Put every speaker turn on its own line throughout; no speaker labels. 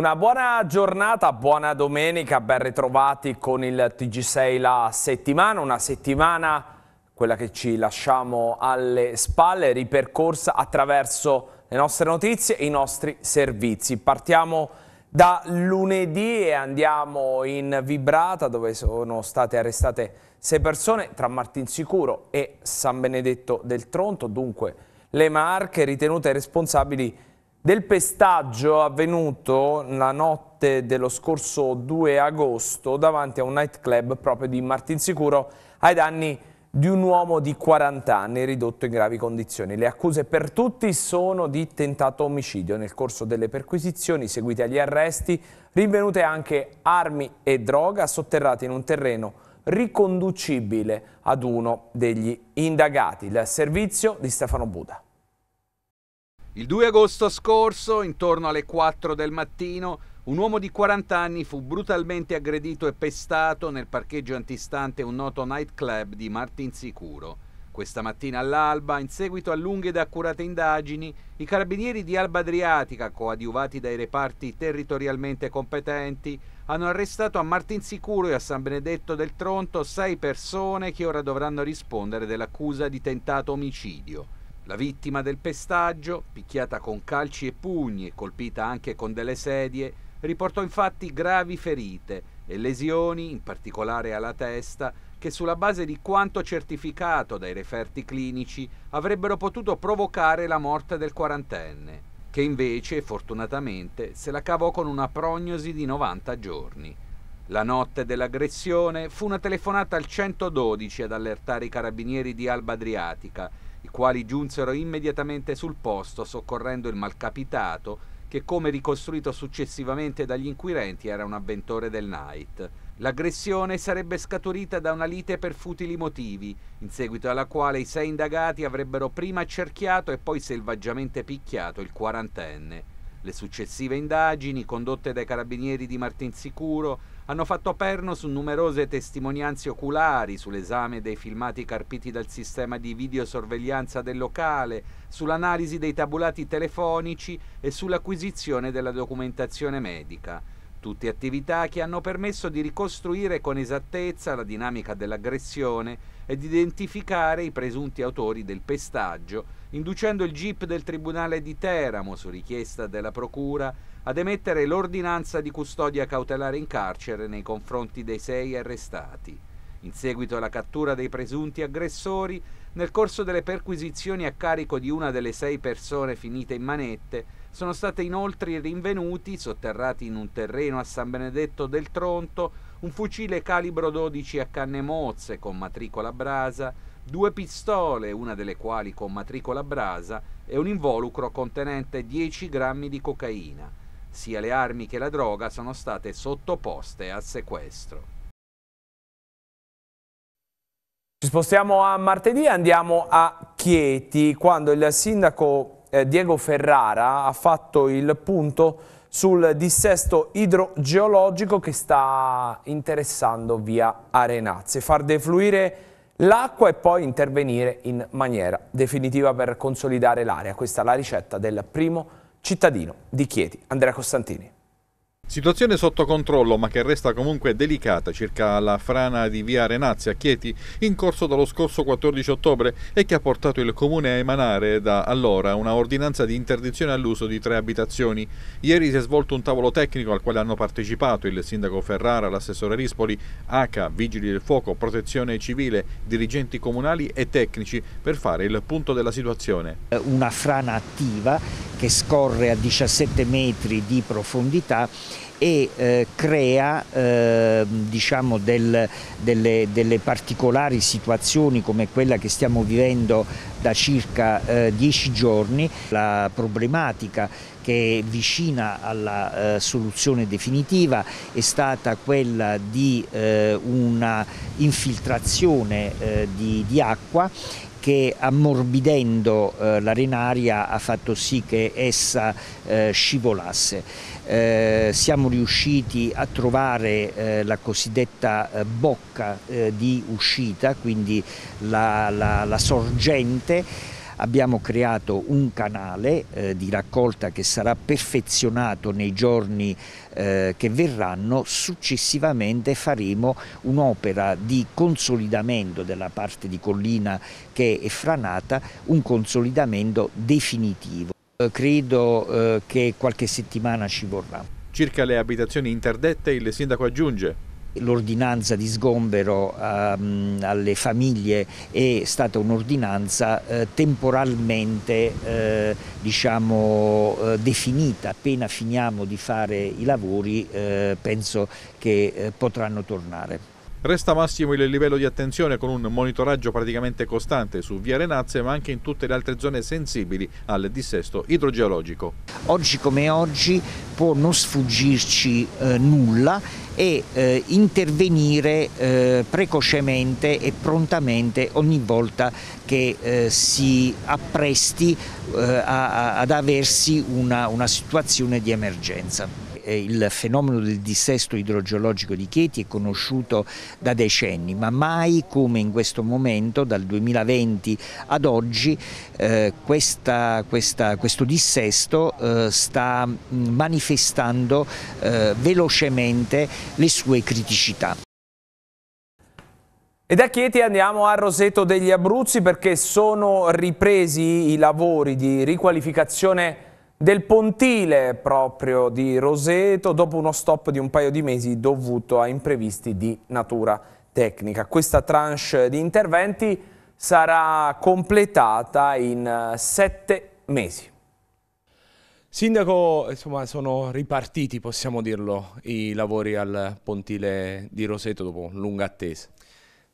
Una buona giornata, buona domenica, ben ritrovati con il TG6 la settimana, una settimana quella che ci lasciamo alle spalle, ripercorsa attraverso le nostre notizie e i nostri servizi. Partiamo da lunedì e andiamo in Vibrata dove sono state arrestate sei persone tra Martinsicuro e San Benedetto del Tronto, dunque le Marche ritenute responsabili del pestaggio avvenuto la notte dello scorso 2 agosto davanti a un nightclub proprio di Martinsicuro ai danni di un uomo di 40 anni ridotto in gravi condizioni. Le accuse per tutti sono di tentato omicidio. Nel corso delle perquisizioni seguite agli arresti, rinvenute anche armi e droga sotterrate in un terreno riconducibile ad uno degli indagati. Il servizio di Stefano Buda.
Il 2 agosto scorso, intorno alle 4 del mattino, un uomo di 40 anni fu brutalmente aggredito e pestato nel parcheggio antistante un noto nightclub di Martinsicuro. Questa mattina all'alba, in seguito a lunghe ed accurate indagini, i carabinieri di Alba Adriatica, coadiuvati dai reparti territorialmente competenti, hanno arrestato a Martinsicuro e a San Benedetto del Tronto sei persone che ora dovranno rispondere dell'accusa di tentato omicidio. La vittima del pestaggio, picchiata con calci e pugni e colpita anche con delle sedie, riportò infatti gravi ferite e lesioni, in particolare alla testa, che sulla base di quanto certificato dai referti clinici avrebbero potuto provocare la morte del quarantenne, che invece, fortunatamente, se la cavò con una prognosi di 90 giorni. La notte dell'aggressione fu una telefonata al 112 ad allertare i carabinieri di Alba Adriatica quali giunsero immediatamente sul posto soccorrendo il malcapitato che come ricostruito successivamente dagli inquirenti era un avventore del Night. L'aggressione sarebbe scaturita da una lite per futili motivi, in seguito alla quale i sei indagati avrebbero prima accerchiato e poi selvaggiamente picchiato il quarantenne. Le successive indagini, condotte dai carabinieri di Martinsicuro, hanno fatto perno su numerose testimonianze oculari, sull'esame dei filmati carpiti dal sistema di videosorveglianza del locale, sull'analisi dei tabulati telefonici e sull'acquisizione della documentazione medica. Tutte attività che hanno permesso di ricostruire con esattezza la dinamica dell'aggressione e di identificare i presunti autori del pestaggio, inducendo il GIP del Tribunale di Teramo, su richiesta della Procura, ad emettere l'ordinanza di custodia cautelare in carcere nei confronti dei sei arrestati, in seguito alla cattura dei presunti aggressori nel corso delle perquisizioni a carico di una delle sei persone finite in manette, sono state inoltre rinvenuti, sotterrati in un terreno a San Benedetto del Tronto, un fucile calibro 12 a canne mozze con matricola brasa, due pistole, una delle quali con matricola brasa, e un involucro contenente 10 grammi di cocaina. Sia le armi che la droga sono state sottoposte a sequestro.
Ci spostiamo a martedì andiamo a Chieti, quando il sindaco eh, Diego Ferrara ha fatto il punto sul dissesto idrogeologico che sta interessando via Arenazze, Far defluire l'acqua e poi intervenire in maniera definitiva per consolidare
l'area. Questa è la ricetta del primo cittadino di Chieti, Andrea Costantini. Situazione sotto controllo ma che resta comunque delicata circa la frana di via Renazzi a Chieti in corso dallo scorso 14 ottobre e che ha portato il comune a emanare da allora una ordinanza di interdizione all'uso di tre abitazioni. Ieri si è svolto un tavolo tecnico al quale hanno partecipato il sindaco Ferrara, l'assessore Rispoli, ACA, Vigili del Fuoco, Protezione Civile, dirigenti comunali e tecnici per fare il punto della situazione.
Una frana attiva che scorre a 17 metri di profondità e eh, crea eh, diciamo del, delle, delle, particolari situazioni come quella che stiamo vivendo da circa eh, dieci giorni. La problematica che è vicina alla eh, soluzione definitiva è stata quella di eh, una infiltrazione eh, di, di acqua che ammorbidendo eh, l'arenaria ha fatto sì che essa eh, scivolasse. Eh, siamo riusciti a trovare eh, la cosiddetta eh, bocca eh, di uscita, quindi la, la, la sorgente abbiamo creato un canale eh, di raccolta che sarà perfezionato nei giorni eh, che verranno, successivamente faremo un'opera di consolidamento della parte di collina che è franata, un consolidamento definitivo. Eh, credo eh, che qualche settimana ci vorrà. Circa le abitazioni interdette, il sindaco aggiunge L'ordinanza di sgombero um, alle famiglie è stata un'ordinanza eh, temporalmente eh, diciamo, eh, definita. Appena finiamo di fare i lavori eh, penso che potranno tornare.
Resta massimo il livello di attenzione con un monitoraggio praticamente costante su via Renazze ma anche in tutte le altre zone sensibili al dissesto idrogeologico.
Oggi come oggi può non sfuggirci eh, nulla e eh, intervenire eh, precocemente e prontamente ogni volta che eh, si appresti eh, a, a, ad aversi una, una situazione di emergenza il fenomeno del dissesto idrogeologico di Chieti è conosciuto da decenni, ma mai come in questo momento, dal 2020 ad oggi, eh, questa, questa, questo dissesto eh, sta mm, manifestando eh, velocemente le sue criticità.
E da Chieti andiamo a Roseto degli Abruzzi perché sono ripresi i lavori di riqualificazione del pontile proprio di Roseto dopo uno stop di un paio di mesi dovuto a imprevisti di natura tecnica. Questa tranche di interventi sarà completata in eh, sette mesi. Sindaco, insomma, sono ripartiti, possiamo
dirlo, i lavori al pontile di Roseto dopo lunga attesa.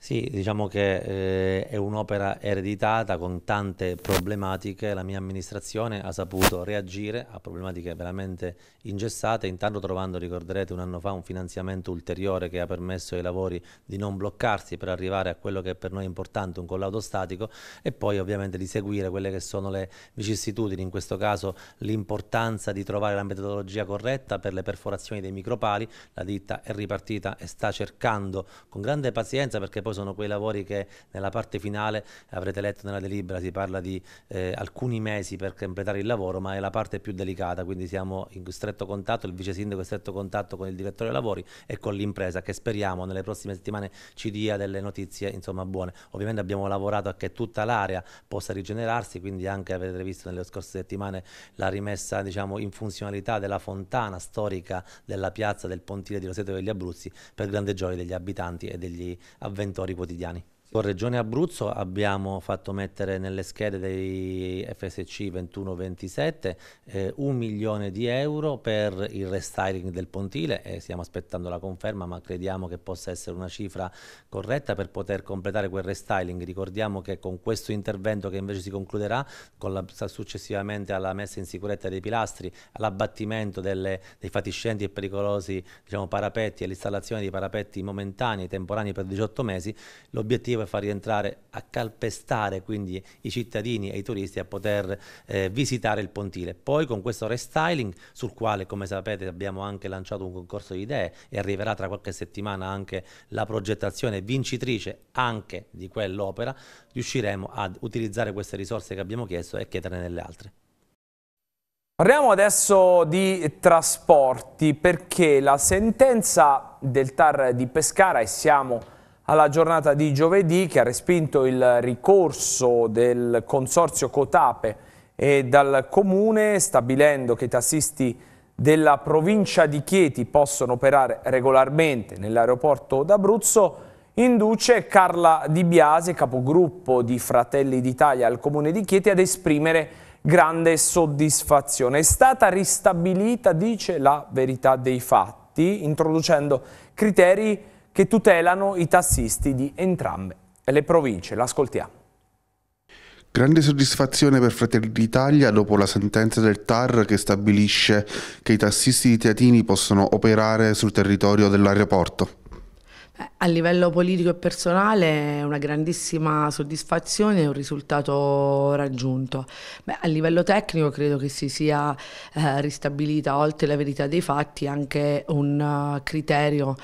Sì, diciamo che eh, è un'opera ereditata con tante problematiche, la mia amministrazione ha saputo reagire a problematiche veramente ingessate, intanto trovando, ricorderete, un anno fa un finanziamento ulteriore che ha permesso ai lavori di non bloccarsi per arrivare a quello che per noi è importante, un collaudo statico, e poi ovviamente di seguire quelle che sono le vicissitudini, in questo caso l'importanza di trovare la metodologia corretta per le perforazioni dei micropali, la ditta è ripartita e sta cercando con grande pazienza perché poi sono quei lavori che nella parte finale avrete letto nella delibera, si parla di eh, alcuni mesi per completare il lavoro, ma è la parte più delicata, quindi siamo in stretto contatto, il vice sindaco è in stretto contatto con il direttore lavori e con l'impresa che speriamo nelle prossime settimane ci dia delle notizie insomma buone. Ovviamente abbiamo lavorato a che tutta l'area possa rigenerarsi, quindi anche avete visto nelle scorse settimane la rimessa diciamo, in funzionalità della fontana storica della piazza del Pontile di Roseto degli Abruzzi per grande gioia degli abitanti e degli avventori errori quotidiani? Con Regione Abruzzo abbiamo fatto mettere nelle schede dei FSC 21-27 eh, un milione di euro per il restyling del pontile e stiamo aspettando la conferma ma crediamo che possa essere una cifra corretta per poter completare quel restyling. Ricordiamo che con questo intervento che invece si concluderà la, successivamente alla messa in sicurezza dei pilastri, all'abbattimento dei fatiscenti e pericolosi diciamo, parapetti e all'installazione di parapetti momentanei, e temporanei per 18 mesi, l'obiettivo tentativo è far rientrare a calpestare quindi i cittadini e i turisti a poter eh, visitare il pontile. Poi con questo restyling sul quale come sapete abbiamo anche lanciato un concorso di idee e arriverà tra qualche settimana anche la progettazione vincitrice anche di quell'opera, riusciremo ad utilizzare queste risorse che abbiamo chiesto e chiederne delle altre.
Parliamo adesso di trasporti perché la sentenza del TAR di Pescara e siamo alla giornata di giovedì che ha respinto il ricorso del consorzio Cotape e dal comune stabilendo che i tassisti della provincia di Chieti possono operare regolarmente nell'aeroporto d'Abruzzo induce Carla Di Biase, capogruppo di Fratelli d'Italia al comune di Chieti, ad esprimere grande soddisfazione. È stata ristabilita, dice, la verità dei fatti, introducendo criteri che tutelano i tassisti di entrambe le province. L'ascoltiamo.
Grande soddisfazione per Fratelli d'Italia dopo la sentenza del TAR che stabilisce che i tassisti di Teatini possono operare sul territorio dell'aeroporto.
Eh, a livello politico e personale è una grandissima soddisfazione e un risultato raggiunto. Beh, a livello tecnico credo che si sia eh, ristabilita, oltre la verità dei fatti, anche un uh, criterio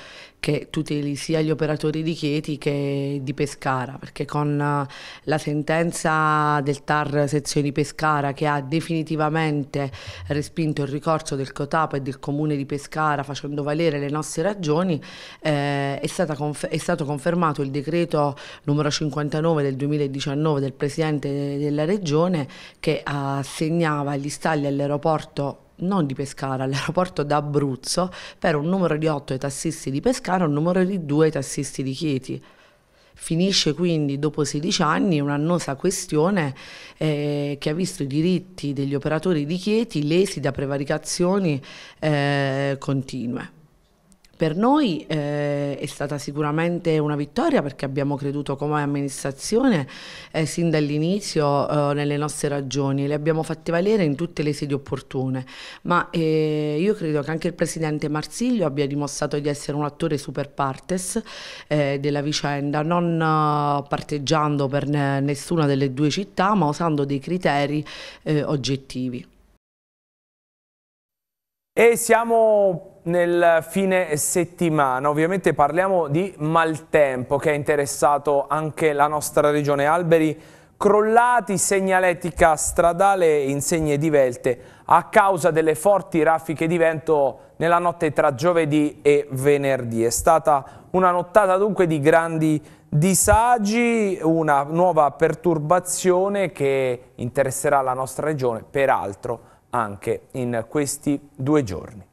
che tuteli sia gli operatori di Chieti che di Pescara, perché con eh, la sentenza del TAR sezione di Pescara che ha definitivamente respinto il ricorso del Cotapo e del Comune di Pescara facendo valere le nostre ragioni, eh, è, è stato confermato il decreto numero 59 del 2019 del Presidente della Regione che assegnava gli stalli all'aeroporto non di Pescara, all'aeroporto d'Abruzzo per un numero di 8 ai tassisti di Pescara e un numero di 2 ai tassisti di Chieti. Finisce quindi dopo 16 anni un'annosa questione eh, che ha visto i diritti degli operatori di Chieti lesi da prevaricazioni eh, continue. Per noi eh, è stata sicuramente una vittoria perché abbiamo creduto come amministrazione eh, sin dall'inizio eh, nelle nostre ragioni, le abbiamo fatte valere in tutte le sedi opportune, ma eh, io credo che anche il Presidente Marsiglio abbia dimostrato di essere un attore super partes eh, della vicenda, non eh, parteggiando per nessuna delle due città ma usando dei criteri oggettivi. E siamo
nel fine settimana, ovviamente parliamo di maltempo che ha interessato anche la nostra regione Alberi, crollati, segnaletica stradale e insegne divelte a causa delle forti raffiche di vento nella notte tra giovedì e venerdì. È stata una nottata dunque di grandi disagi, una nuova perturbazione che interesserà la nostra regione, peraltro anche in questi due giorni.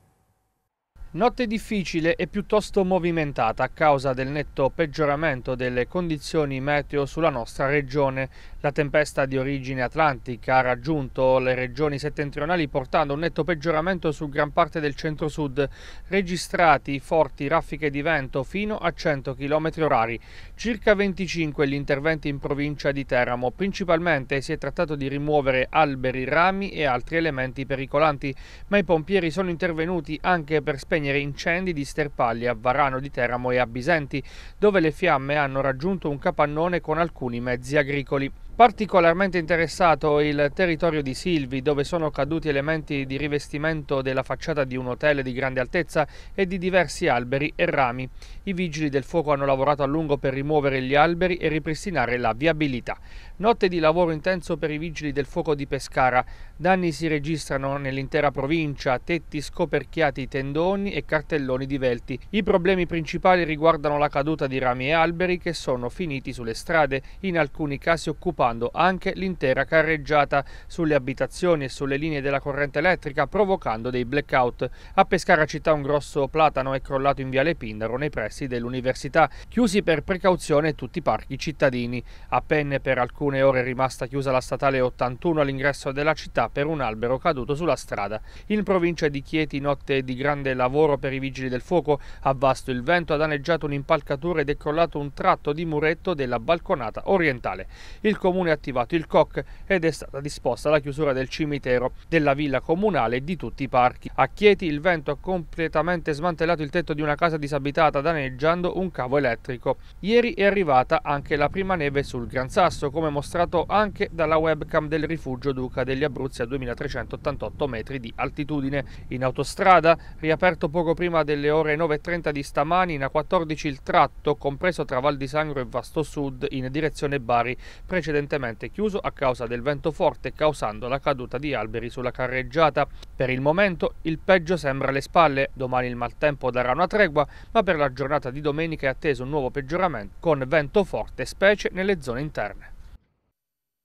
Notte difficile e piuttosto movimentata a causa del netto peggioramento delle condizioni meteo sulla nostra regione. La tempesta di origine atlantica ha raggiunto le regioni settentrionali portando un netto peggioramento su gran parte del centro-sud, registrati forti raffiche di vento fino a 100 km orari. circa 25 gli interventi in provincia di Teramo. Principalmente si è trattato di rimuovere alberi, rami e altri elementi pericolanti, ma i pompieri sono intervenuti anche per spegnere spegnere incendi di Sterpagli a Varano di Teramo e a Bisenti, dove le fiamme hanno raggiunto un capannone con alcuni mezzi agricoli. Particolarmente interessato il territorio di Silvi, dove sono caduti elementi di rivestimento della facciata di un hotel di grande altezza e di diversi alberi e rami. I vigili del fuoco hanno lavorato a lungo per rimuovere gli alberi e ripristinare la viabilità. Notte di lavoro intenso per i vigili del fuoco di Pescara. Danni si registrano nell'intera provincia, tetti scoperchiati, tendoni e cartelloni divelti. I problemi principali riguardano la caduta di rami e alberi che sono finiti sulle strade, in alcuni casi occupati bloccando anche l'intera carreggiata sulle abitazioni e sulle linee della corrente elettrica provocando dei blackout. A Pescara città un grosso platano è crollato in Viale Pindaro nei pressi dell'università, chiusi per precauzione tutti i parchi cittadini. A Penne per alcune ore è rimasta chiusa la statale 81 all'ingresso della città per un albero caduto sulla strada. In provincia di Chieti notte di grande lavoro per i vigili del fuoco, a Vasto il vento ha danneggiato un'impalcatura ed è crollato un tratto di muretto della balconata orientale. Il comune comune ha attivato il COC ed è stata disposta la chiusura del cimitero, della villa comunale e di tutti i parchi. A Chieti il vento ha completamente smantellato il tetto di una casa disabitata danneggiando un cavo elettrico. Ieri è arrivata anche la prima neve sul Gran Sasso, come mostrato anche dalla webcam del rifugio Duca degli Abruzzi a 2388 metri di altitudine. In autostrada, riaperto poco prima delle ore 9.30 di stamani, in A14 il tratto, compreso tra Val di Sangro e Vasto Sud, in direzione Bari, precedente precedentemente chiuso a causa del vento forte causando la caduta di alberi sulla carreggiata. Per il momento il peggio sembra alle spalle, domani il maltempo darà una tregua, ma per la giornata di domenica è atteso un nuovo peggioramento con vento forte specie nelle zone interne.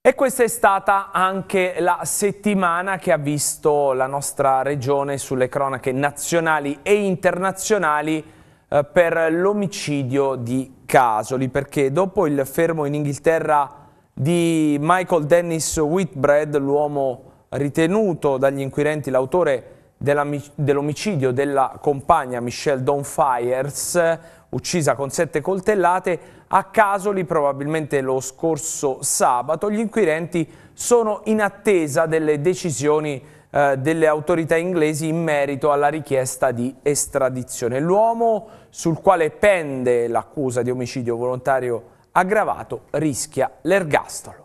E questa è stata anche la settimana che ha visto la nostra regione sulle cronache nazionali e internazionali eh, per l'omicidio di Casoli, perché dopo il fermo in Inghilterra di Michael Dennis Whitbread, l'uomo ritenuto dagli inquirenti l'autore dell'omicidio della compagna Michelle Donfires, uccisa con sette coltellate, a Casoli probabilmente lo scorso sabato. Gli inquirenti sono in attesa delle decisioni eh, delle autorità inglesi in merito alla richiesta di estradizione. L'uomo sul quale pende l'accusa di omicidio volontario aggravato rischia l'ergastolo.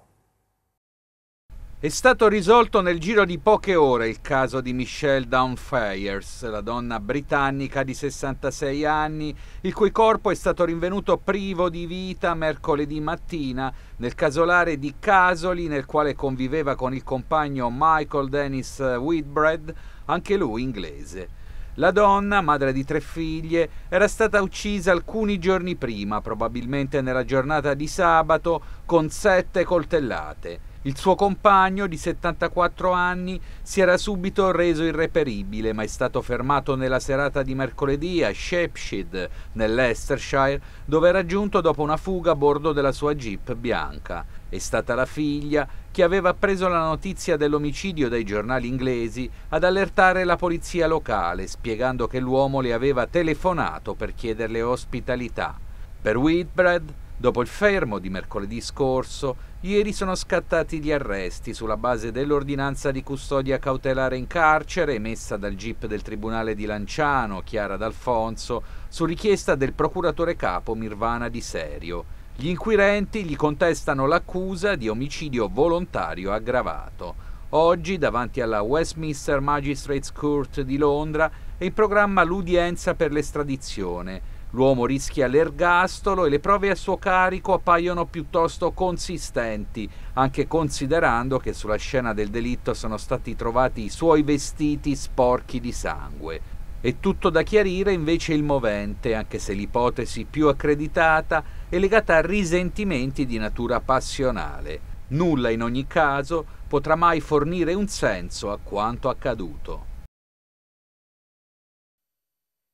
È stato risolto nel giro di poche ore il caso di Michelle Downfires, la donna britannica di 66 anni, il cui corpo è stato rinvenuto privo di vita mercoledì mattina nel casolare di Casoli nel quale conviveva con il compagno Michael Dennis Whitbread, anche lui inglese. La donna, madre di tre figlie, era stata uccisa alcuni giorni prima, probabilmente nella giornata di sabato, con sette coltellate. Il suo compagno, di 74 anni, si era subito reso irreperibile, ma è stato fermato nella serata di mercoledì a Shepshed, nell'Estershire, dove è raggiunto dopo una fuga a bordo della sua jeep bianca. È stata la figlia che aveva preso la notizia dell'omicidio dai giornali inglesi, ad allertare la polizia locale, spiegando che l'uomo le aveva telefonato per chiederle ospitalità. Per Whitbread, dopo il fermo di mercoledì scorso, ieri sono scattati gli arresti sulla base dell'ordinanza di custodia cautelare in carcere emessa dal GIP del Tribunale di Lanciano, Chiara D'Alfonso, su richiesta del procuratore capo Mirvana Di Serio. Gli inquirenti gli contestano l'accusa di omicidio volontario aggravato. Oggi, davanti alla Westminster Magistrates Court di Londra, è in programma l'udienza per l'estradizione. L'uomo rischia l'ergastolo e le prove a suo carico appaiono piuttosto consistenti, anche considerando che sulla scena del delitto sono stati trovati i suoi vestiti sporchi di sangue. È tutto da chiarire invece il movente, anche se l'ipotesi più accreditata è legata a risentimenti di natura passionale. Nulla in ogni caso potrà mai fornire un senso a quanto accaduto.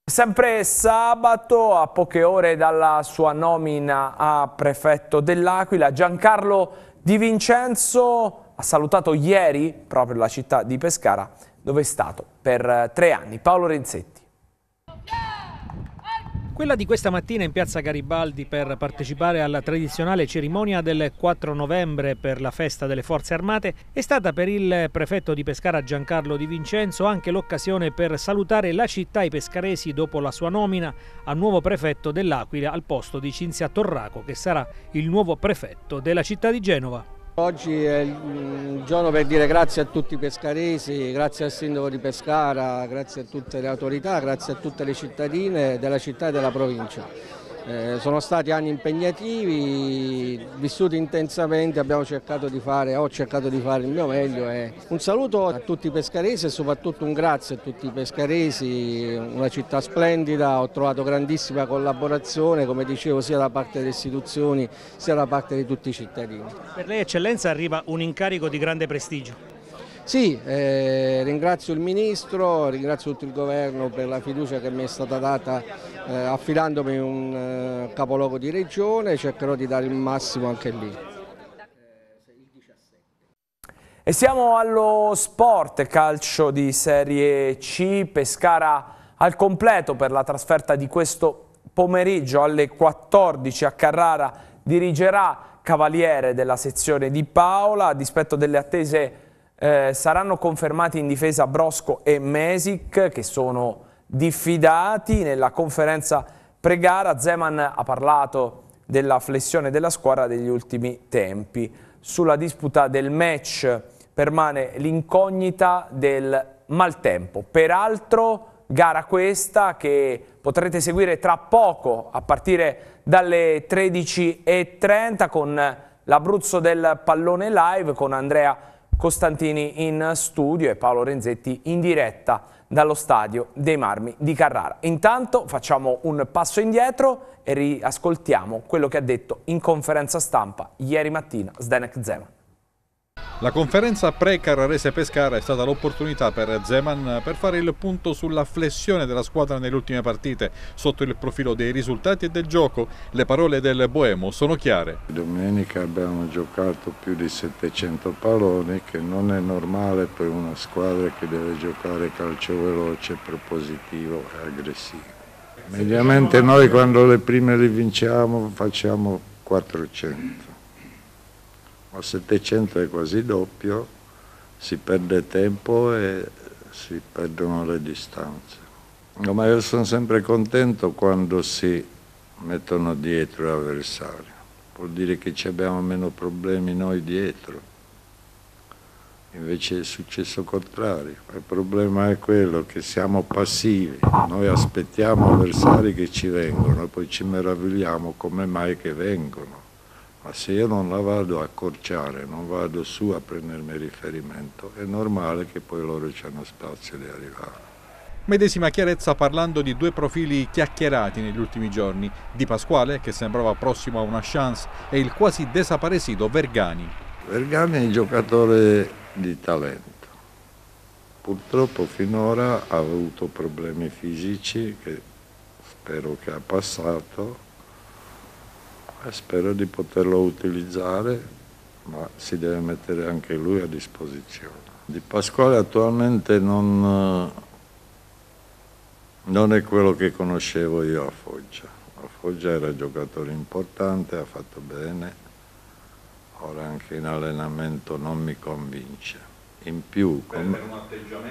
Sempre sabato, a poche ore dalla sua nomina a prefetto dell'Aquila, Giancarlo Di Vincenzo ha salutato ieri proprio la città di Pescara dove è stato per eh, tre anni. Paolo Renzetti.
Quella di questa mattina in piazza Garibaldi per partecipare alla tradizionale cerimonia del 4 novembre per la festa delle forze armate è stata per il prefetto di Pescara Giancarlo Di Vincenzo anche l'occasione per salutare la città e i pescaresi dopo la sua nomina a nuovo prefetto dell'Aquila al posto di Cinzia Torraco che sarà il nuovo prefetto della città di Genova.
Oggi è un mm, giorno per dire grazie a tutti i pescaresi, grazie al sindaco di Pescara, grazie a tutte le autorità, grazie a tutte le cittadine della città e della provincia. Eh, sono stati anni impegnativi, vissuti intensamente, abbiamo cercato di fare, ho cercato di fare il mio meglio. Eh. Un saluto a tutti i pescaresi e soprattutto un grazie a tutti i pescaresi, una città splendida, ho trovato grandissima collaborazione, come dicevo, sia da parte delle istituzioni sia da parte di tutti i cittadini.
Per lei eccellenza arriva un incarico di grande prestigio.
Sì, eh, ringrazio il Ministro, ringrazio tutto il Governo per la fiducia che mi è stata data eh, affidandomi un eh, capoluogo di regione, cercherò di dare il massimo anche lì. E siamo allo
sport, calcio di Serie C, Pescara al completo per la trasferta di questo pomeriggio alle 14 a Carrara dirigerà Cavaliere della sezione di Paola, a dispetto delle attese eh, saranno confermati in difesa Brosco e Mesic che sono diffidati nella conferenza pre-gara. Zeman ha parlato della flessione della squadra degli ultimi tempi. Sulla disputa del match permane l'incognita del maltempo. Peraltro gara questa che potrete seguire tra poco a partire dalle 13.30 con l'Abruzzo del pallone live con Andrea Costantini in studio e Paolo Renzetti in diretta dallo stadio dei Marmi di Carrara. Intanto facciamo un passo indietro e riascoltiamo quello che ha detto in conferenza
stampa ieri mattina Zdenek Zeman. La conferenza pre-Carrarese Pescara è stata l'opportunità per Zeman per fare il punto sulla flessione della squadra nelle ultime partite sotto il profilo dei risultati e del gioco. Le parole del Boemo sono chiare.
Domenica abbiamo giocato più di 700 palloni che non è normale per una squadra che deve giocare calcio veloce, propositivo e aggressivo. Mediamente noi quando le prime le vinciamo facciamo 400 a 700 è quasi doppio, si perde tempo e si perdono le distanze. Ma io sono sempre contento quando si mettono dietro l'avversario, vuol dire che ci abbiamo meno problemi noi dietro. Invece è successo il contrario, il problema è quello che siamo passivi, noi aspettiamo avversari che ci vengono e poi ci meravigliamo come mai che vengono ma se io non la vado a accorciare, non vado su a prendermi riferimento, è normale che poi loro ci hanno spazio di arrivare.
Medesima chiarezza parlando di due profili chiacchierati negli ultimi giorni, Di Pasquale, che sembrava prossimo a una chance, e il quasi desaparecido Vergani.
Vergani è un giocatore di talento. Purtroppo finora ha avuto problemi fisici che spero che ha passato eh, spero di poterlo utilizzare, ma si deve mettere anche lui a disposizione. Di Pasquale attualmente non, eh, non è quello che conoscevo io a Foggia. A Foggia era giocatore importante, ha fatto bene, ora anche in allenamento non mi convince. In più, con,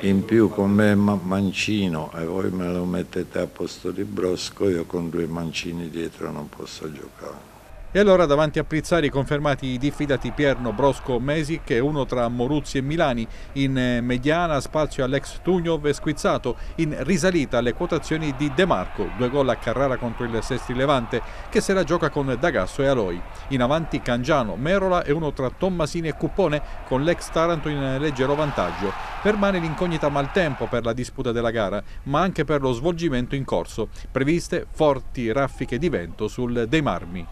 in più con me, Mancino e voi me lo mettete a posto di Brosco, io con due mancini dietro non posso giocare.
E allora davanti a Prizzari confermati i diffidati Pierno, Brosco, Mesic e uno tra Moruzzi e Milani. In eh, mediana spazio all'ex Tugnov e Squizzato. In risalita alle quotazioni di De Marco, due gol a Carrara contro il Sesti Levante che se la gioca con D'Agasso e Aloi. In avanti Cangiano, Merola e uno tra Tommasini e Cuppone con l'ex Taranto in leggero vantaggio. Permane l'incognita maltempo per la disputa della gara, ma anche per lo svolgimento in corso. Previste forti raffiche di vento sul De Marmi.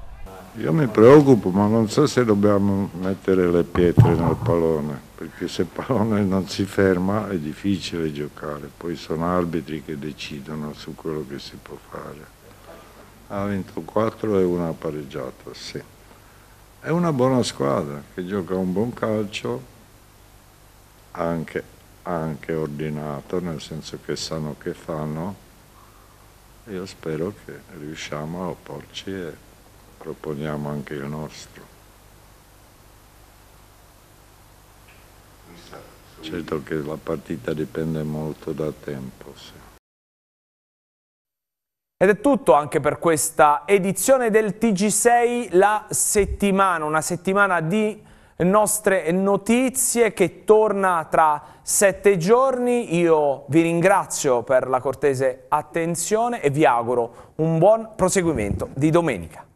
Io mi preoccupo, ma non so se dobbiamo mettere le pietre nel pallone, perché se il pallone non si ferma è difficile giocare, poi sono arbitri che decidono su quello che si può fare. Ha vinto 4 e una pareggiata, sì. È una buona squadra che gioca un buon calcio, anche, anche ordinato, nel senso che sanno che fanno. Io spero che riusciamo a opporci e proponiamo anche il nostro. Certo che la partita dipende molto da tempo. Sì.
Ed è tutto anche per questa edizione del TG6 La settimana, una settimana di nostre notizie che torna tra sette giorni. Io vi ringrazio per la cortese attenzione e vi auguro un buon proseguimento di domenica.